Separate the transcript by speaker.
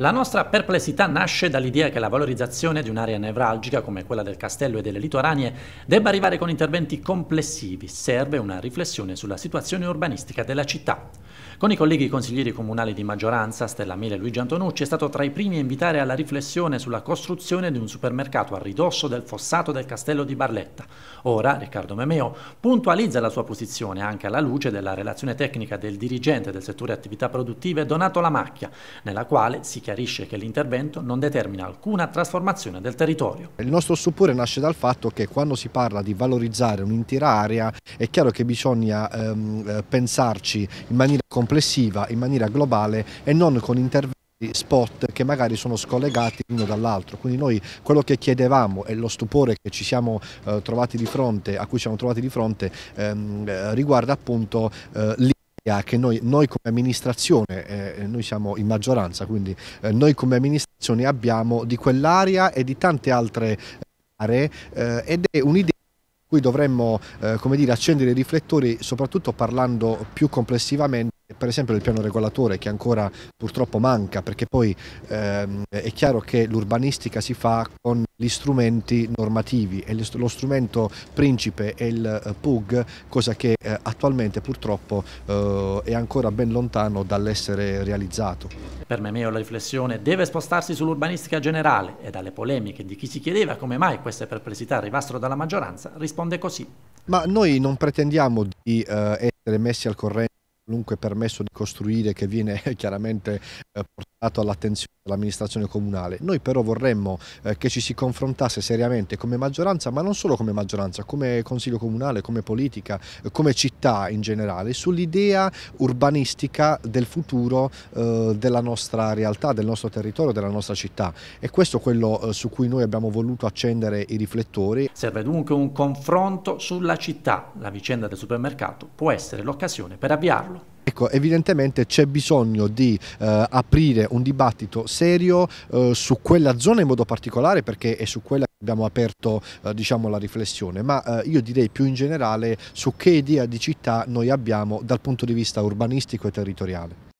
Speaker 1: La nostra perplessità nasce dall'idea che la valorizzazione di un'area nevralgica come quella del castello e delle litoranie debba arrivare con interventi complessivi. Serve una riflessione sulla situazione urbanistica della città. Con i colleghi consiglieri comunali di maggioranza, Stella Mele e Luigi Antonucci, è stato tra i primi a invitare alla riflessione sulla costruzione di un supermercato a ridosso del fossato del castello di Barletta. Ora Riccardo Memeo puntualizza la sua posizione anche alla luce della relazione tecnica del dirigente del settore attività produttive Donato Lamacchia, nella quale si chiarisce che l'intervento non determina alcuna trasformazione del territorio.
Speaker 2: Il nostro stupore nasce dal fatto che quando si parla di valorizzare un'intera area è chiaro che bisogna ehm, eh, pensarci in maniera complessiva, in maniera globale e non con interventi spot che magari sono scollegati l'uno dall'altro quindi noi quello che chiedevamo e lo stupore che ci siamo eh, trovati di fronte a cui ci siamo trovati di fronte ehm, eh, riguarda appunto eh, che noi, noi come amministrazione, eh, noi siamo in maggioranza, quindi eh, noi come amministrazione abbiamo di quell'area e di tante altre eh, aree eh, ed è un'idea cui dovremmo eh, dire, accendere i riflettori soprattutto parlando più complessivamente per esempio del piano regolatore che ancora purtroppo manca perché poi ehm, è chiaro che l'urbanistica si fa con gli strumenti normativi e lo strumento principe è il eh, PUG, cosa che eh, attualmente purtroppo eh, è ancora ben lontano dall'essere realizzato.
Speaker 1: Per me Meo la riflessione deve spostarsi sull'urbanistica generale e dalle polemiche di chi si chiedeva come mai queste perplessità arrivassero dalla maggioranza risponde così.
Speaker 2: Ma noi non pretendiamo di eh, essere messi al corrente qualunque permesso di costruire che viene chiaramente eh, portato all'attenzione dell'amministrazione comunale. Noi però vorremmo eh, che ci si confrontasse seriamente come maggioranza, ma non solo come maggioranza, come Consiglio Comunale, come politica, eh, come città in generale, sull'idea urbanistica del futuro della nostra realtà, del nostro territorio, della nostra città. E questo è quello su cui noi abbiamo voluto accendere i riflettori. Serve dunque
Speaker 1: un confronto sulla città. La vicenda del supermercato può essere l'occasione per avviarlo.
Speaker 2: Ecco, evidentemente c'è bisogno di eh, aprire un dibattito serio eh, su quella zona in modo particolare perché è su quella che abbiamo aperto eh, diciamo, la riflessione, ma eh, io direi più in generale su che idea di città noi abbiamo dal punto di vista urbanistico e territoriale.